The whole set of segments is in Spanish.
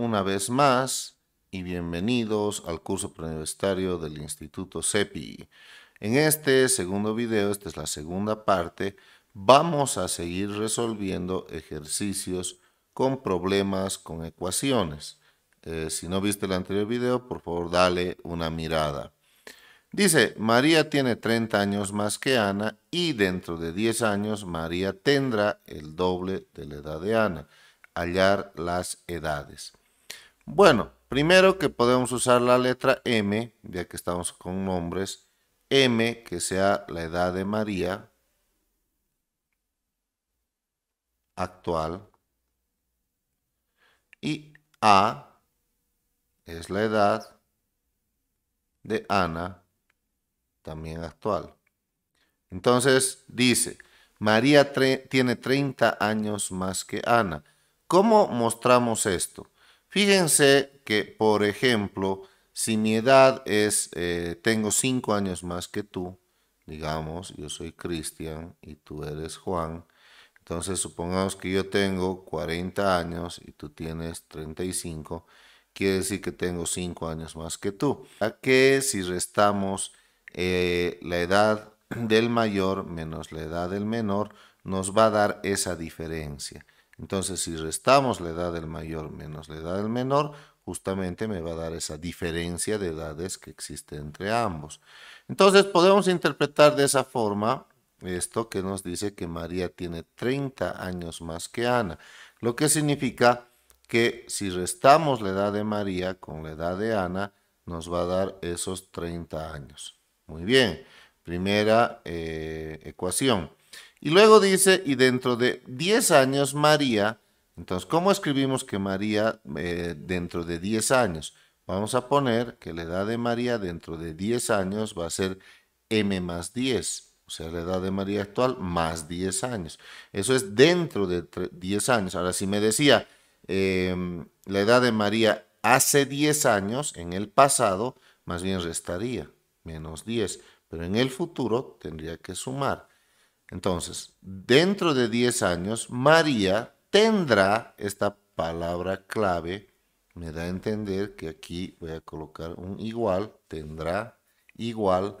una vez más y bienvenidos al curso preuniversitario del Instituto CEPI. En este segundo video, esta es la segunda parte, vamos a seguir resolviendo ejercicios con problemas con ecuaciones. Eh, si no viste el anterior video, por favor dale una mirada. Dice, María tiene 30 años más que Ana y dentro de 10 años María tendrá el doble de la edad de Ana. Hallar las edades. Bueno, primero que podemos usar la letra M, ya que estamos con nombres. M, que sea la edad de María actual. Y A es la edad de Ana, también actual. Entonces dice, María tiene 30 años más que Ana. ¿Cómo mostramos esto? Fíjense que, por ejemplo, si mi edad es, eh, tengo 5 años más que tú, digamos, yo soy Cristian y tú eres Juan, entonces supongamos que yo tengo 40 años y tú tienes 35, quiere decir que tengo 5 años más que tú. ¿A si restamos eh, la edad del mayor menos la edad del menor, nos va a dar esa diferencia? Entonces, si restamos la edad del mayor menos la edad del menor, justamente me va a dar esa diferencia de edades que existe entre ambos. Entonces, podemos interpretar de esa forma esto que nos dice que María tiene 30 años más que Ana, lo que significa que si restamos la edad de María con la edad de Ana, nos va a dar esos 30 años. Muy bien, primera eh, ecuación. Y luego dice, y dentro de 10 años María, entonces, ¿cómo escribimos que María eh, dentro de 10 años? Vamos a poner que la edad de María dentro de 10 años va a ser m más 10, o sea, la edad de María actual más 10 años. Eso es dentro de 10 años. Ahora, si me decía em, la edad de María hace 10 años, en el pasado, más bien restaría menos 10, pero en el futuro tendría que sumar. Entonces, dentro de 10 años, María tendrá esta palabra clave. Me da a entender que aquí voy a colocar un igual, tendrá igual,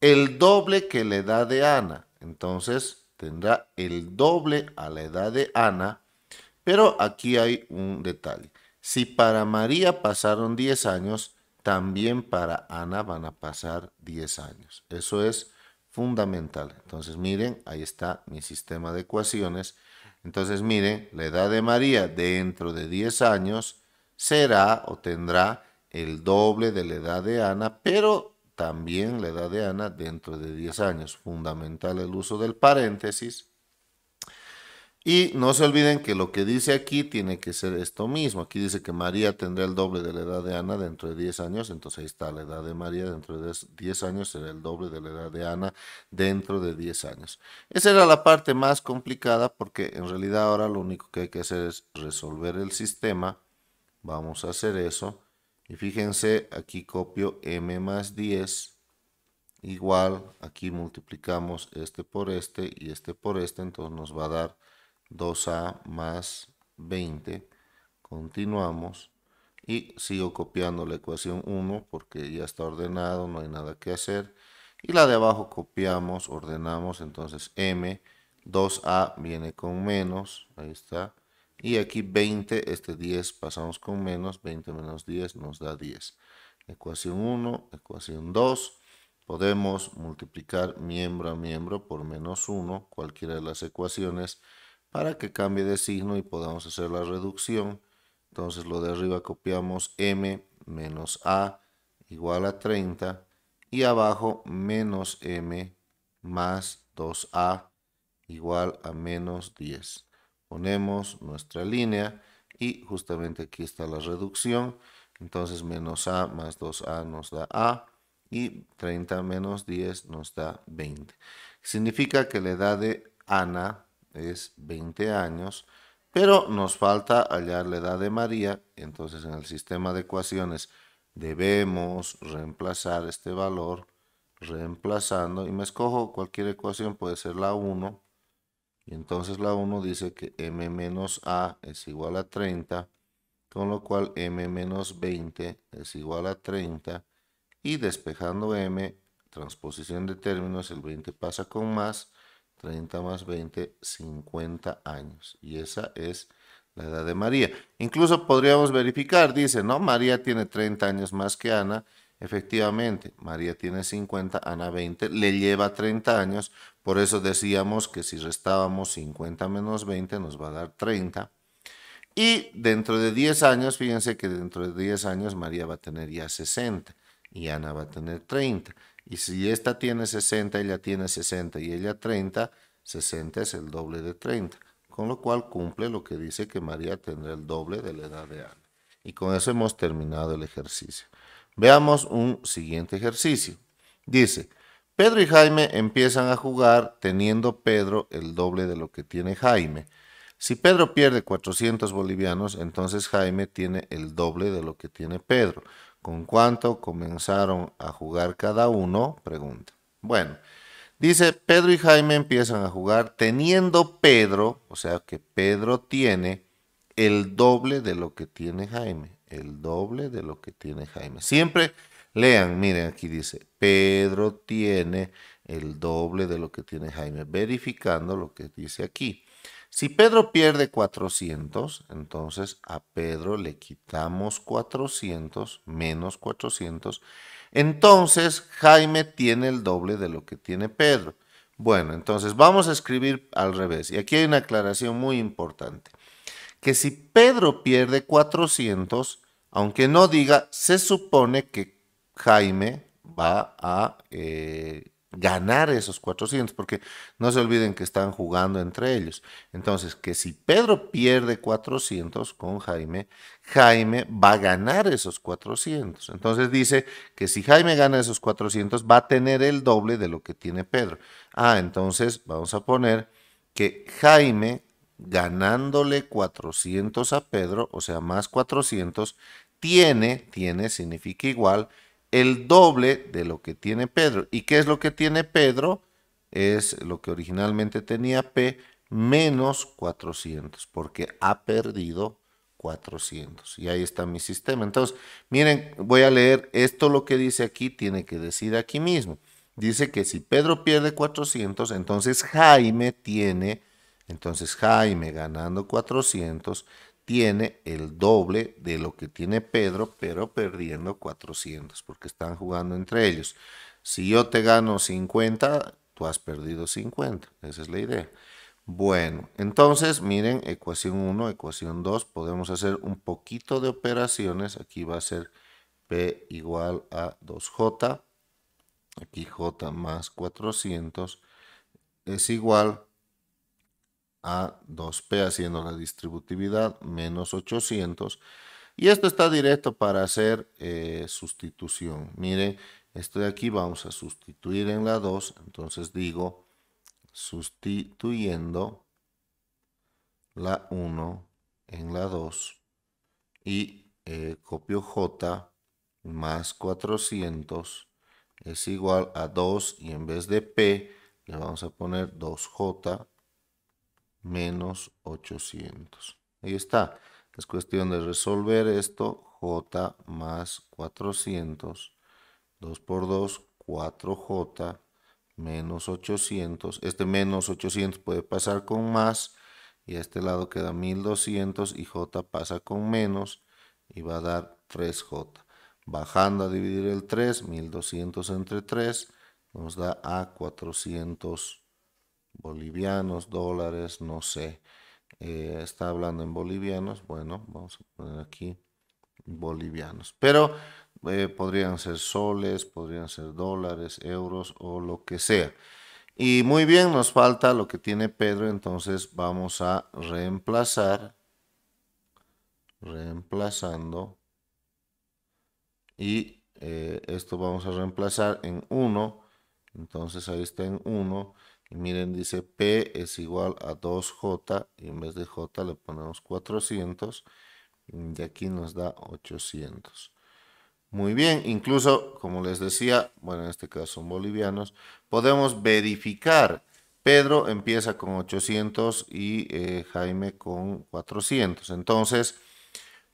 el doble que la edad de Ana. Entonces, tendrá el doble a la edad de Ana. Pero aquí hay un detalle. Si para María pasaron 10 años, también para Ana van a pasar 10 años. Eso es fundamental. Entonces miren, ahí está mi sistema de ecuaciones. Entonces miren, la edad de María dentro de 10 años será o tendrá el doble de la edad de Ana, pero también la edad de Ana dentro de 10 años. Fundamental el uso del paréntesis y no se olviden que lo que dice aquí tiene que ser esto mismo. Aquí dice que María tendrá el doble de la edad de Ana dentro de 10 años. Entonces ahí está, la edad de María dentro de 10 años será el doble de la edad de Ana dentro de 10 años. Esa era la parte más complicada porque en realidad ahora lo único que hay que hacer es resolver el sistema. Vamos a hacer eso. Y fíjense, aquí copio m más 10 igual, aquí multiplicamos este por este y este por este, entonces nos va a dar 2A más 20. Continuamos y sigo copiando la ecuación 1 porque ya está ordenado, no hay nada que hacer. Y la de abajo copiamos, ordenamos, entonces M, 2A viene con menos, ahí está. Y aquí 20, este 10 pasamos con menos, 20 menos 10 nos da 10. Ecuación 1, ecuación 2. Podemos multiplicar miembro a miembro por menos 1, cualquiera de las ecuaciones para que cambie de signo y podamos hacer la reducción. Entonces lo de arriba copiamos m menos a igual a 30 y abajo menos m más 2a igual a menos 10. Ponemos nuestra línea y justamente aquí está la reducción. Entonces menos a más 2a nos da a y 30 menos 10 nos da 20. Significa que la edad de Ana es 20 años, pero nos falta hallar la edad de María, entonces en el sistema de ecuaciones debemos reemplazar este valor, reemplazando, y me escojo cualquier ecuación, puede ser la 1, y entonces la 1 dice que m menos a es igual a 30, con lo cual m menos 20 es igual a 30, y despejando m, transposición de términos, el 20 pasa con más, 30 más 20, 50 años. Y esa es la edad de María. Incluso podríamos verificar, dice, ¿no? María tiene 30 años más que Ana. Efectivamente, María tiene 50, Ana 20, le lleva 30 años. Por eso decíamos que si restábamos 50 menos 20 nos va a dar 30. Y dentro de 10 años, fíjense que dentro de 10 años María va a tener ya 60 y Ana va a tener 30. Y si esta tiene 60, ella tiene 60 y ella 30, 60 es el doble de 30. Con lo cual cumple lo que dice que María tendrá el doble de la edad de Ana. Y con eso hemos terminado el ejercicio. Veamos un siguiente ejercicio. Dice, Pedro y Jaime empiezan a jugar teniendo Pedro el doble de lo que tiene Jaime. Si Pedro pierde 400 bolivianos, entonces Jaime tiene el doble de lo que tiene Pedro. ¿Con cuánto comenzaron a jugar cada uno? Pregunta. Bueno, dice, Pedro y Jaime empiezan a jugar teniendo Pedro, o sea que Pedro tiene el doble de lo que tiene Jaime, el doble de lo que tiene Jaime. Siempre lean, miren, aquí dice, Pedro tiene el doble de lo que tiene Jaime, verificando lo que dice aquí. Si Pedro pierde 400, entonces a Pedro le quitamos 400 menos 400. Entonces Jaime tiene el doble de lo que tiene Pedro. Bueno, entonces vamos a escribir al revés. Y aquí hay una aclaración muy importante. Que si Pedro pierde 400, aunque no diga, se supone que Jaime va a eh, ganar esos 400, porque no se olviden que están jugando entre ellos. Entonces, que si Pedro pierde 400 con Jaime, Jaime va a ganar esos 400. Entonces dice que si Jaime gana esos 400, va a tener el doble de lo que tiene Pedro. Ah, entonces vamos a poner que Jaime ganándole 400 a Pedro, o sea, más 400, tiene, tiene significa igual, el doble de lo que tiene Pedro. ¿Y qué es lo que tiene Pedro? Es lo que originalmente tenía P menos 400, porque ha perdido 400. Y ahí está mi sistema. Entonces, miren, voy a leer esto lo que dice aquí, tiene que decir aquí mismo. Dice que si Pedro pierde 400, entonces Jaime tiene, entonces Jaime ganando 400 tiene el doble de lo que tiene Pedro, pero perdiendo 400 porque están jugando entre ellos. Si yo te gano 50, tú has perdido 50. Esa es la idea. Bueno, entonces miren, ecuación 1, ecuación 2, podemos hacer un poquito de operaciones. Aquí va a ser P igual a 2J. Aquí J más 400 es igual a, a 2P haciendo la distributividad menos 800. Y esto está directo para hacer eh, sustitución. Miren, esto de aquí vamos a sustituir en la 2. Entonces digo sustituyendo la 1 en la 2 y eh, copio J más 400 es igual a 2 y en vez de P le vamos a poner 2J menos 800. Ahí está. Es cuestión de resolver esto. J más 400. 2 por 2, 4J menos 800. Este menos 800 puede pasar con más. Y a este lado queda 1200 y J pasa con menos y va a dar 3J. Bajando a dividir el 3, 1200 entre 3 nos da a 400 bolivianos, dólares, no sé. Eh, está hablando en bolivianos, bueno, vamos a poner aquí bolivianos. Pero eh, podrían ser soles, podrían ser dólares, euros o lo que sea. Y muy bien, nos falta lo que tiene Pedro, entonces vamos a reemplazar, reemplazando, y eh, esto vamos a reemplazar en 1, entonces ahí está en 1, y miren, dice P es igual a 2J y en vez de J le ponemos 400 y aquí nos da 800. Muy bien, incluso, como les decía, bueno, en este caso son bolivianos, podemos verificar. Pedro empieza con 800 y eh, Jaime con 400. Entonces,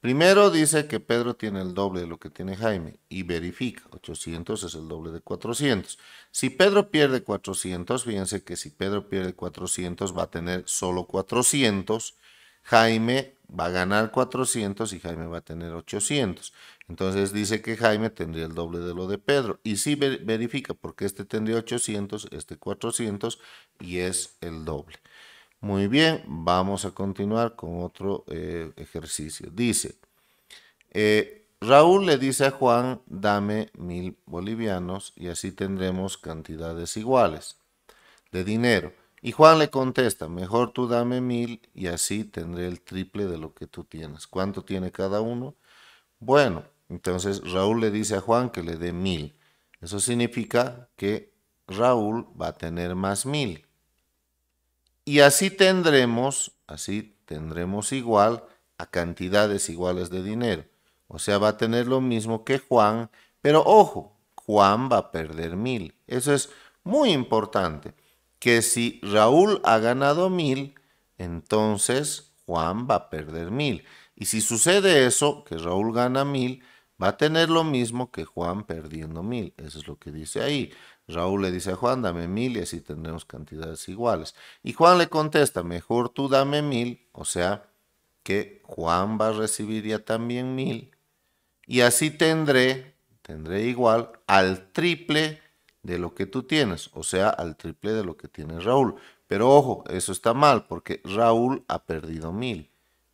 Primero dice que Pedro tiene el doble de lo que tiene Jaime y verifica, 800 es el doble de 400. Si Pedro pierde 400, fíjense que si Pedro pierde 400 va a tener solo 400, Jaime va a ganar 400 y Jaime va a tener 800. Entonces dice que Jaime tendría el doble de lo de Pedro. Y si sí verifica, porque este tendría 800, este 400 y es el doble. Muy bien, vamos a continuar con otro eh, ejercicio. Dice, eh, Raúl le dice a Juan, dame mil bolivianos y así tendremos cantidades iguales de dinero. Y Juan le contesta, mejor tú dame mil y así tendré el triple de lo que tú tienes. ¿Cuánto tiene cada uno? Bueno, entonces Raúl le dice a Juan que le dé mil. Eso significa que Raúl va a tener más mil. Y así tendremos, así tendremos igual a cantidades iguales de dinero. O sea, va a tener lo mismo que Juan, pero ojo, Juan va a perder mil. Eso es muy importante, que si Raúl ha ganado mil, entonces Juan va a perder mil. Y si sucede eso, que Raúl gana mil, va a tener lo mismo que Juan perdiendo mil. Eso es lo que dice ahí. Raúl le dice a Juan, dame mil y así tendremos cantidades iguales. Y Juan le contesta, mejor tú dame mil, o sea, que Juan va a recibir ya también mil. Y así tendré, tendré igual al triple de lo que tú tienes, o sea, al triple de lo que tiene Raúl. Pero ojo, eso está mal porque Raúl ha perdido mil.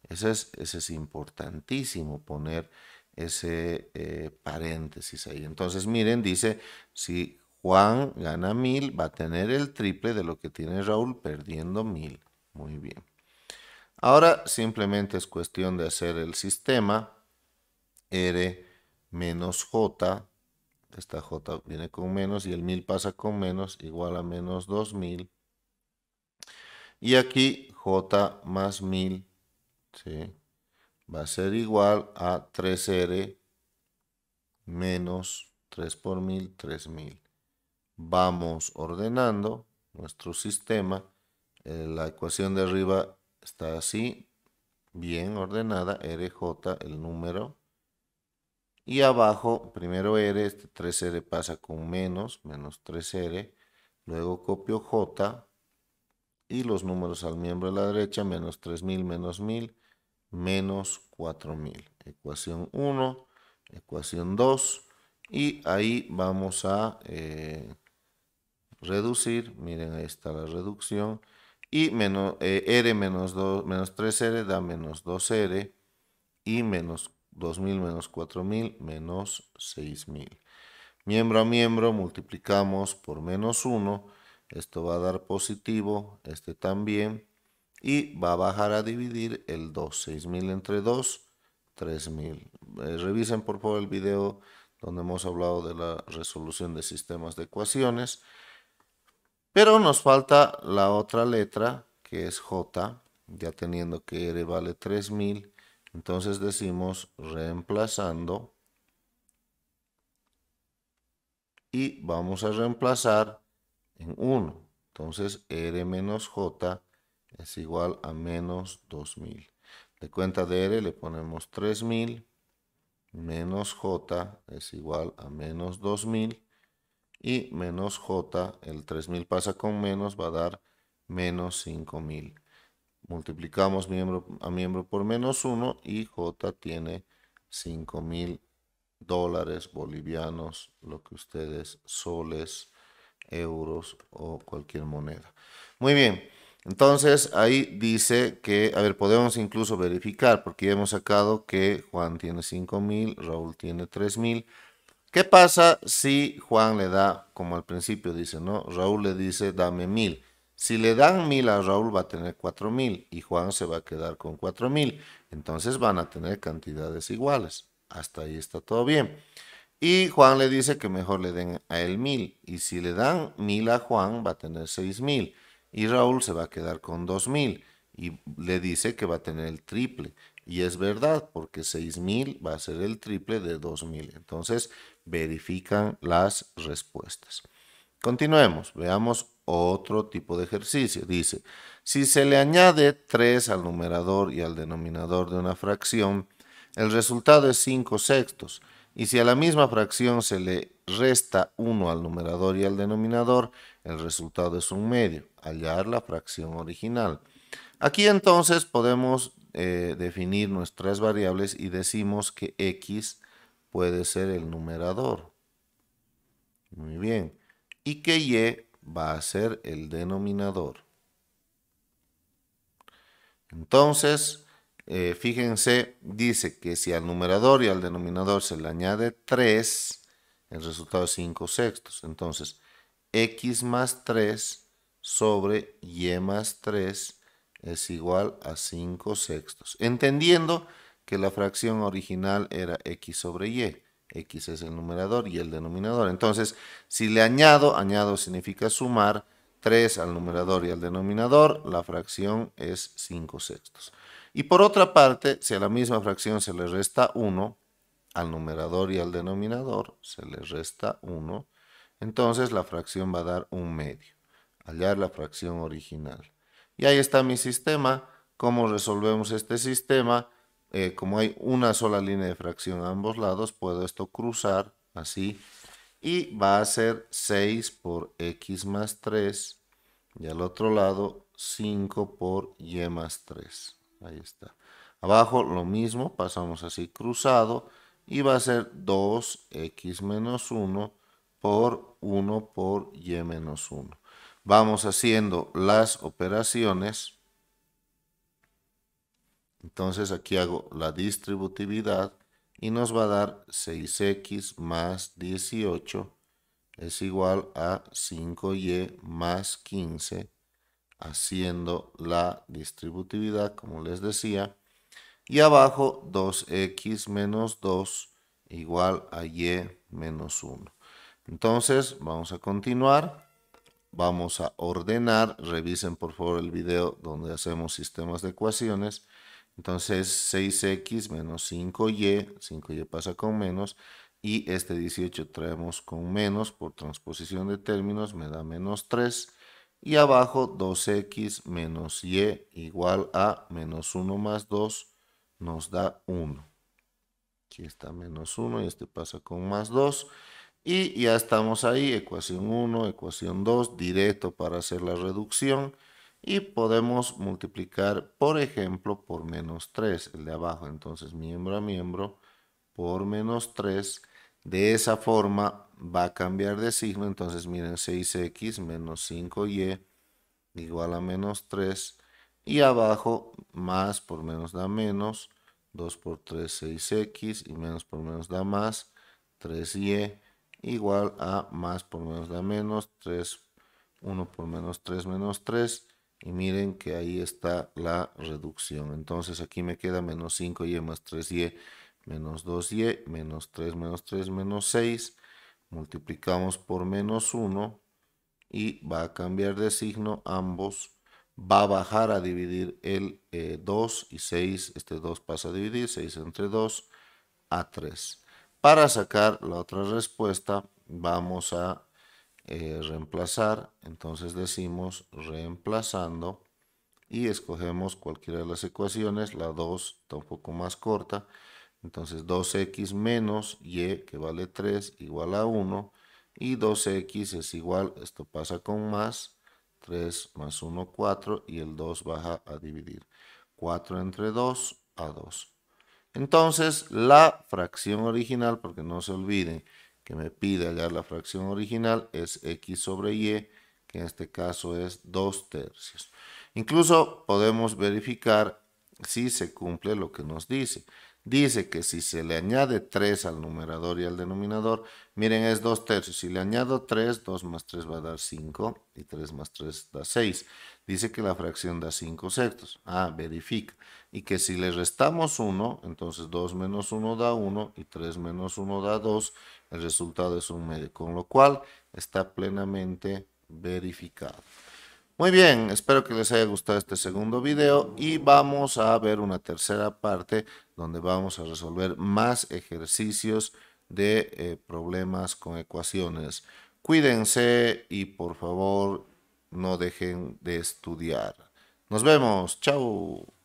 Ese es, es importantísimo poner ese eh, paréntesis ahí. Entonces, miren, dice, si Juan gana mil, va a tener el triple de lo que tiene Raúl perdiendo mil. Muy bien. Ahora simplemente es cuestión de hacer el sistema R menos J. Esta J viene con menos y el 1000 pasa con menos, igual a menos 2000. Y aquí J más 1000 va a ser igual a 3R menos 3 por 1000, 3000 vamos ordenando nuestro sistema. Eh, la ecuación de arriba está así, bien ordenada, RJ, el número. Y abajo, primero R, este 3R pasa con menos, menos 3R. Luego copio J y los números al miembro de la derecha, menos 3000, menos 1000, menos 4000. Ecuación 1, ecuación 2 y ahí vamos a eh, reducir, miren ahí está la reducción, y eh, R menos, 2, 3R da menos 2R, y menos 2000 menos 4000 menos 6000. Miembro a miembro multiplicamos por menos 1, esto va a dar positivo, este también, y va a bajar a dividir el 2, 6000 entre 2, 3000. Eh, revisen por favor el video donde hemos hablado de la resolución de sistemas de ecuaciones. Pero nos falta la otra letra, que es J, ya teniendo que R vale 3000. Entonces decimos reemplazando. Y vamos a reemplazar en 1. Entonces R menos J es igual a menos 2000. De cuenta de R le ponemos 3000 menos J es igual a menos 2000 y menos j, el 3000 pasa con menos, va a dar menos 5000. Multiplicamos miembro a miembro por menos 1 y j tiene 5000 dólares bolivianos, lo que ustedes, soles, euros o cualquier moneda. Muy bien, entonces ahí dice que, a ver, podemos incluso verificar porque ya hemos sacado que Juan tiene 5000, Raúl tiene 3000 ¿Qué pasa si Juan le da, como al principio dice, ¿no? Raúl le dice, dame mil. Si le dan mil a Raúl va a tener cuatro mil y Juan se va a quedar con cuatro mil. Entonces van a tener cantidades iguales. Hasta ahí está todo bien. Y Juan le dice que mejor le den a él mil. Y si le dan mil a Juan va a tener seis mil. Y Raúl se va a quedar con dos mil. Y le dice que va a tener el triple. Y es verdad, porque seis mil va a ser el triple de dos mil. Entonces verifican las respuestas. Continuemos, veamos otro tipo de ejercicio. Dice, si se le añade 3 al numerador y al denominador de una fracción, el resultado es 5 sextos. Y si a la misma fracción se le resta 1 al numerador y al denominador, el resultado es un medio. Hallar la fracción original. Aquí entonces podemos eh, definir nuestras variables y decimos que x puede ser el numerador. Muy bien. Y que Y va a ser el denominador. Entonces, eh, fíjense, dice que si al numerador y al denominador se le añade 3, el resultado es 5 sextos. Entonces, x más 3 sobre y más 3 es igual a 5 sextos. Entendiendo que la fracción original era x sobre y. x es el numerador y el denominador. Entonces, si le añado, añado significa sumar 3 al numerador y al denominador, la fracción es 5 sextos. Y por otra parte, si a la misma fracción se le resta 1, al numerador y al denominador se le resta 1, entonces la fracción va a dar un medio. Hallar la fracción original. Y ahí está mi sistema. ¿Cómo resolvemos este sistema? Eh, como hay una sola línea de fracción a ambos lados, puedo esto cruzar así y va a ser 6 por x más 3 y al otro lado 5 por y más 3. Ahí está. Abajo lo mismo, pasamos así cruzado y va a ser 2x menos 1 por 1 por y menos 1. Vamos haciendo las operaciones entonces aquí hago la distributividad y nos va a dar 6x más 18 es igual a 5y más 15 haciendo la distributividad como les decía y abajo 2x menos 2 igual a y menos 1 entonces vamos a continuar vamos a ordenar revisen por favor el video donde hacemos sistemas de ecuaciones entonces 6x menos 5y, 5y pasa con menos, y este 18 traemos con menos por transposición de términos, me da menos 3. Y abajo 2x menos y igual a menos 1 más 2 nos da 1. Aquí está menos 1 y este pasa con más 2. Y ya estamos ahí, ecuación 1, ecuación 2, directo para hacer la reducción y podemos multiplicar, por ejemplo, por menos 3, el de abajo. Entonces, miembro a miembro, por menos 3. De esa forma va a cambiar de signo. Entonces, miren, 6x menos 5y e igual a menos 3. Y abajo, más por menos da menos. 2 por 3, 6x. Y menos por menos da más. 3y e igual a más por menos da menos. 3, 1 por menos 3, menos 3 y miren que ahí está la reducción. Entonces aquí me queda menos 5y más 3y menos 2y menos 3 menos 3 menos 6. Multiplicamos por menos 1 y va a cambiar de signo ambos. Va a bajar a dividir el 2 eh, y 6. Este 2 pasa a dividir 6 entre 2 a 3. Para sacar la otra respuesta vamos a eh, reemplazar, entonces decimos reemplazando y escogemos cualquiera de las ecuaciones, la 2 está un poco más corta, entonces 2x menos y e que vale 3 igual a 1 y 2x es igual, esto pasa con más, 3 más 1, 4 y el 2 baja a dividir. 4 entre 2 a 2. Entonces la fracción original, porque no se olviden, que me pide hallar la fracción original es x sobre y, que en este caso es 2 tercios. Incluso podemos verificar si se cumple lo que nos dice. Dice que si se le añade 3 al numerador y al denominador, miren, es 2 tercios. Si le añado 3, 2 más 3 va a dar 5 y 3 más 3 da 6. Dice que la fracción da 5 sextos. Ah, verifica. Y que si le restamos 1, entonces 2 menos 1 da 1 y 3 menos 1 da 2 el resultado es un medio, con lo cual está plenamente verificado. Muy bien, espero que les haya gustado este segundo video y vamos a ver una tercera parte donde vamos a resolver más ejercicios de eh, problemas con ecuaciones. Cuídense y por favor no dejen de estudiar. Nos vemos, chao.